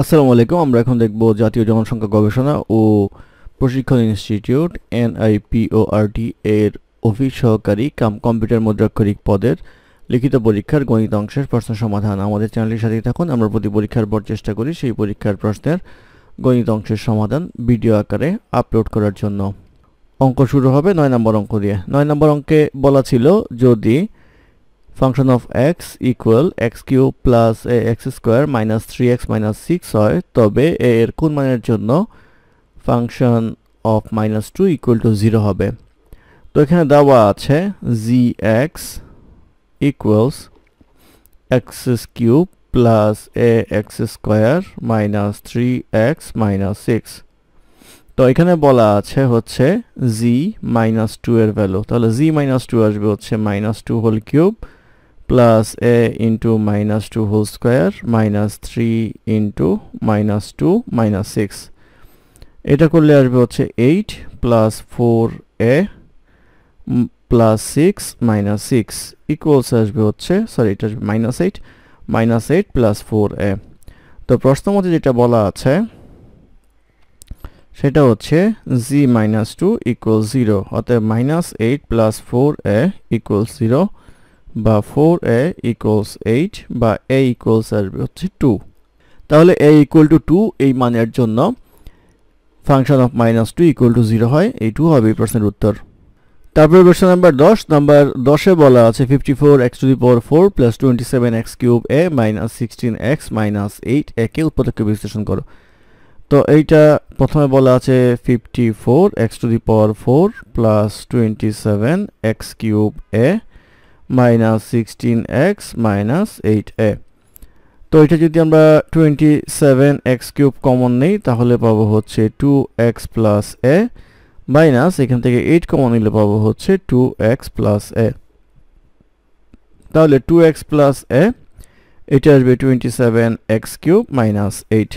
আসসালামু আলাইকুম আমরা এখন দেখব জাতীয় জনসংখ্যা গবেষণা ও প্রশিক্ষণ ইনস্টিটিউট এনআইপিওআরটি এর অফিস সহকারী কাম কম্পিউটার মুদ্রাক্ষরিক পদের লিখিত পরীক্ষার গণিত অংশের প্রশ্ন সমাধান আমাদের চ্যানেলটির সাথে থাকুন আমরা প্রতি পরীক্ষার পর চেষ্টা করি সেই পরীক্ষার প্রশ্নের গণিত অংশের সমাধান ভিডিও আকারে আপলোড করার জন্য অঙ্ক শুরু হবে নয় নম্বর অঙ্ক দিয়ে নয় নম্বর অঙ্কে বলা ছিল যদি function of X equal X cube plus A X square minus three X minus six হয় তবে এ এর কোন মানের জন্য function of minus two equal to zero হবে তো এখানে দেওয়া আছে G X equals X cube plus A X square minus three X minus six তো এখানে বলা আছে হচ্ছে জি মাইনাস টু এর ভ্যালু তাহলে জি মাইনাস টু আসবে হচ্ছে minus two whole cube plus a into minus 2 whole square minus 3 into minus 2 minus 6 এটা করলে আসবে হচ্ছে 8 plus 4a plus 6 minus 6 equals আসবে হচ্ছে সরি এটা আসবে minus 8 minus 8 plus 4a তো প্রশ্ন মধ্যে যেটা বলা আছে সেটা হচ্ছে z minus 2 equals 0 অতএব minus 8 plus 4a equals 0 বা ফোর এ ইকুয়ালস এইট বা এ ইকুয়ালস আসবে হচ্ছে টু তাহলে এ ইকুয়াল টু টু এই মানের জন্য function of minus two equal to zero হয় এই টু হবে এই প্রশ্নের উত্তর তারপরে প্রশ্ন নাম্বার দশ নাম্বার দশে বলা আছে fifty four X to the power four plus twenty seven X cube A minus sixteen X minus eight একে উৎপাদককে বিশ্লেষণ করো তো এইটা প্রথমে বলা আছে fifty four X to the power four plus twenty seven X cube A minus sixteen X minus eight A তো এটা যদি আমরা twenty seven X cube common নেই তাহলে পাবো হচ্ছে two X plus A minus এখান থেকে এইট কমন নিলে পাবো হচ্ছে টু এক্স প্লাস এ তাহলে টু এক্স প্লাস এ এটা আসবে twenty seven X cube minus eight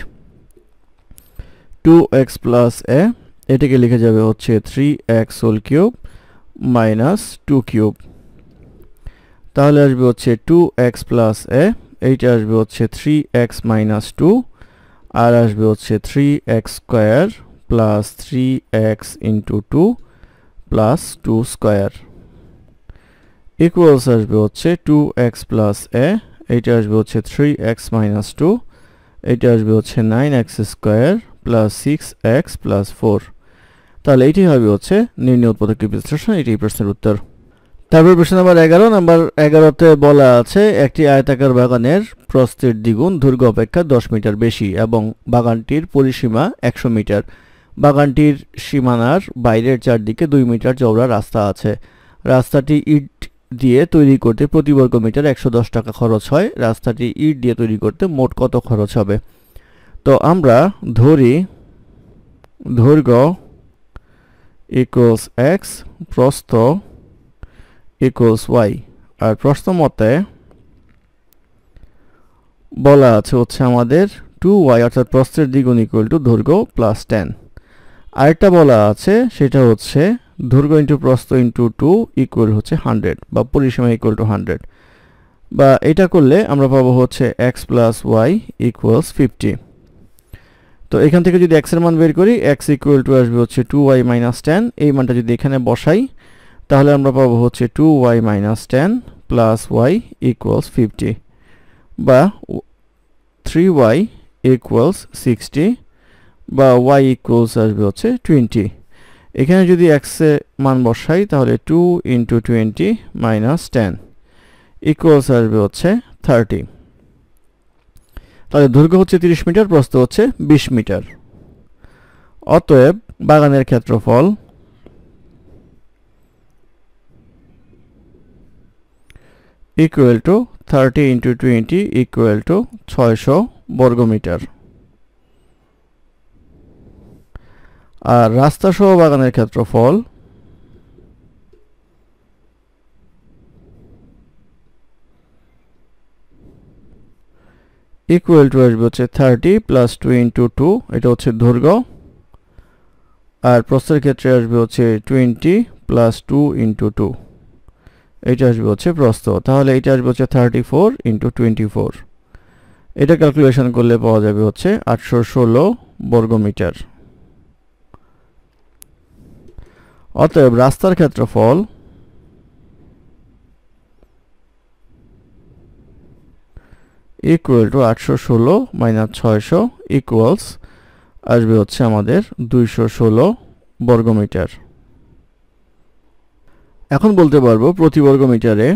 two X plus A এটাকে লিখে যাবে হচ্ছে three X whole cube minus two cube তাহলে আসবে হচ্ছে টু এক্স প্লাস এ এইটা আসবে হচ্ছে থ্রি এক্স মাইনাস টু আর আসবে হচ্ছে three X square plus three X into two plus two square equals আসবে হচ্ছে টু এক্স প্লাস এ এইটা আসবে হচ্ছে থ্রি এক্স মাইনাস টু এইটা আসবে হচ্ছে nine X square plus six X plus four তাহলে এটি হবে হচ্ছে নির্ণয় পদক্ষেপ বিশ্লেষণ এটি প্রশ্নের উত্তর তারপর প্রশ্ন নম্বর এগারো নম্বর এগারোতে বলা আছে একটি আয়তাকার বাগানের প্রস্থের দ্বিগুণ দুর্গ অপেক্ষা দশ মিটার বেশি এবং বাগানটির পরিসীমা একশো মিটার বাগানটির সীমানার বাইরের চারদিকে দুই মিটার চওড়া রাস্তা আছে রাস্তাটি ইট দিয়ে তৈরি করতে প্রতি বর্গ মিটার একশো দশ টাকা খরচ হয় রাস্তাটি ইট দিয়ে তৈরি করতে মোট কত খরচ হবে তো আমরা ধরি দৈর্ঘ্য ইকুয়ালস এক্স প্রস্থ ইকুয়ালস ওয়াই আর প্রশ্ন মতে বলা আছে হচ্ছে আমাদের টু ওয়াই অর্থাৎ প্রস্থের দ্বিগুণ ইকুয়াল টু দৈর্ঘ্য প্লাস টেন আরেকটা বলা আছে সেটা হচ্ছে দৈর্ঘ্য ইনটু প্রস্থ ইনটু টু ইকুয়াল হচ্ছে হান্ড্রেড বা পরিসীমা ইকুয়াল টু হান্ড্রেড বা এটা করলে আমরা পাবো হচ্ছে X plus Y equals fifty তো এখান থেকে যদি এক্সের মান বের করি x ইকুয়াল টু আসবে হচ্ছে টু ওয়াই মাইনাস টেন এই মানটা যদি এখানে বসাই তাহলে আমরা পাবো হচ্ছে two Y minus ten plus Y equals fifty বা থ্রি ওয়াই ইকুয়ালস সিক্সটি বা ওয়াই ইকুয়ালস আসবে হচ্ছে টোয়েন্টি এখানে যদি এক্সে মান বসাই তাহলে two into twenty minus ten equals আসবে হচ্ছে থার্টি তাহলে দৈর্ঘ্য হচ্ছে তিরিশ মিটার প্রস্তুত হচ্ছে বিশ মিটার অতএব বাগানের ক্ষেত্রফল equal to thirty into twenty equal to ছয়শো বর্গমিটার আর রাস্তা সহ বাগানের ক্ষেত্রফল ইকুয়াল টু আসবে হচ্ছে thirty plus two into two এটা হচ্ছে দৈর্ঘ্য আর প্রস্তের ক্ষেত্রে আসবে হচ্ছে twenty plus two into two এটা আসবে হচ্ছে প্রস্থ তাহলে এটা আসবে হচ্ছে thirty four into twenty four এটা ক্যালকুলেশন করলে পাওয়া যাবে হচ্ছে আটশো ষোলো বর্গমিটার অতএব রাস্তার ক্ষেত্রফল ইকুয়াল টু আটশো ষোলো মাইনাস ছয়শো ইকুয়ালস আসবে হচ্ছে আমাদের দুইশো ষোলো বর্গমিটার এখন বলতে পারবো প্রতি বর্গ মিটারে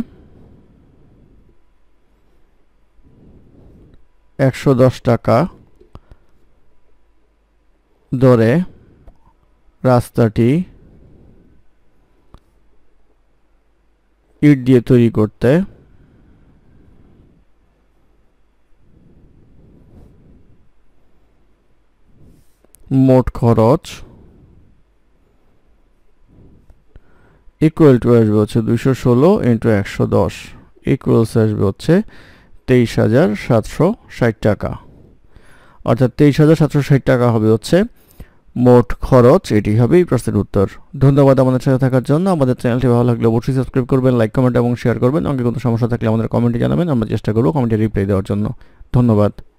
একশো দশ টাকা দরে রাস্তাটি ইট দিয়ে তৈরি করতে মোট খরচ ইকুয়াল টু আসবে হচ্ছে দুইশো ষোলো ইন্টু একশো দশ ইকুয়ালস আসবে হচ্ছে তেইশ হাজার সাতশো ষাট টাকা অর্থাৎ তেইশ হাজার সাতশো ষাট টাকা হবে হচ্ছে মোট খরচ এটি হবে এই প্রশ্নের উত্তর ধন্যবাদ আমাদের সাথে থাকার জন্য আমাদের চ্যানেলটি ভালো লাগলে অবশ্যই সাবস্ক্রাইব করবেন লাইক কমেন্ট এবং শেয়ার করবেন অঙ্কে কোনো সমস্যা থাকলে আমাদের কমেন্টে জানাবেন আমরা চেষ্টা করবো কমেন্টে রিপ্লাই দেওয়ার জন্য ধন্যবাদ